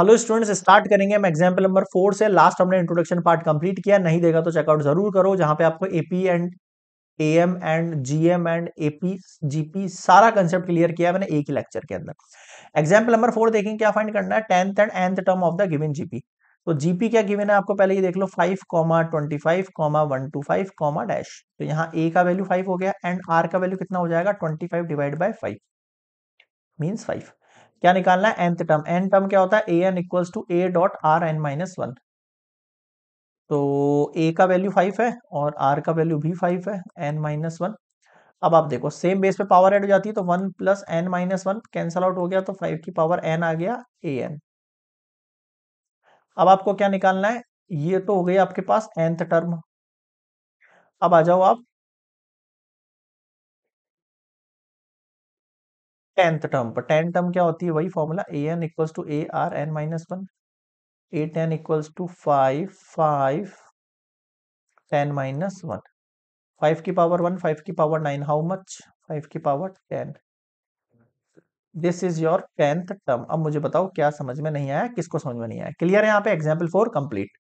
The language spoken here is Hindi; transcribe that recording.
हेलो स्टूडेंट्स स्टार्ट करेंगे हम एग्जाम्पल नंबर फोर से लास्ट हमने इंट्रोडक्शन पार्ट कंप्लीट किया नहीं देगा तो चेकआउट जरूर करो जहां पे आपको AP and A M and G M and AP GP सारा कंसेप्ट क्लियर किया मैंने एक ही लेक्चर के अंदर एग्जाम्पल नंबर फोर देखेंगे क्या फाइंड करना है tenth and nth term of the given GP तो जीपी क्या गिविन है आपको पहले ये देख लो five comma twenty five comma one two five comma dash तो यहाँ ए का वैल्यू फाइव हो गया एंड आर का वैल्यू कितना हो जाएगा twenty five divide by five means five क्या निकालना है एंथ टर्म एन टर्म क्या होता है A N equal to A dot R N minus one तो ए का वैल्यू फाइव है और आर का वैल्यू भी फाइव है एन माइनस वन अब आप देखो सेम बेस पे पावर एड हो जाती है तो one plus N minus one cancel out हो गया तो फाइव की पावर एन आ गया ए एन अब आपको क्या निकालना है ये तो हो गई आपके पास एंथ टर्म अब आ जाओ आप टेंथ टर्म पर टेंथ टर्म क्या होती है वही formula A N equals to A R N minus one A ten equals to five five ten minus one five की पावर वन फाइव की power nine how much five की power ten this is your tenth term अब मुझे बताओ क्या समझ में नहीं आया किसको समझ में नहीं आया क्लियर है यहाँ पे एग्जाम्पल फोर कंप्लीट